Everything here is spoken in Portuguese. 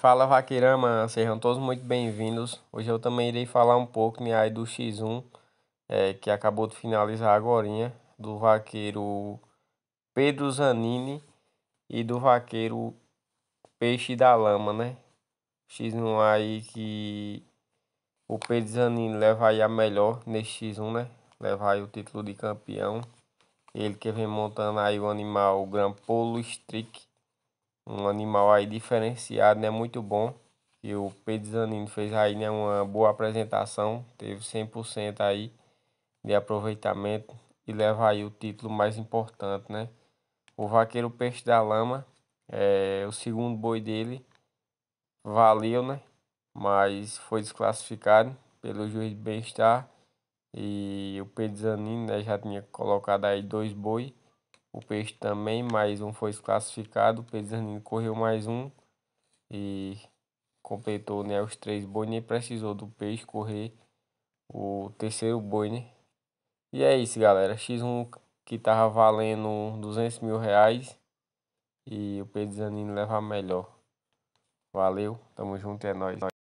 Fala Vaqueirama, sejam todos muito bem-vindos. Hoje eu também irei falar um pouco né, do X1, é, que acabou de finalizar agora, do vaqueiro Pedro Zanini e do vaqueiro Peixe da Lama, né? X1 aí que o Pedro Zanini leva aí a melhor nesse X1, né? Leva aí o título de campeão. Ele que vem montando aí o animal Gran Polo um animal aí diferenciado, né? Muito bom. E o Pedro fez aí né, uma boa apresentação, teve 100% aí de aproveitamento e leva aí o título mais importante, né? O Vaqueiro Peixe da Lama, é, o segundo boi dele, valeu, né? Mas foi desclassificado pelo juiz de bem-estar e o Pedro né, já tinha colocado aí dois bois o peixe também, mais um foi classificado. O Pedernino correu mais um e completou né, os três boi Nem precisou do peixe correr o terceiro boi, né? E é isso, galera. X1 que tava valendo 200 mil reais. E o Pedro Zanino leva melhor. Valeu, tamo junto, é nóis.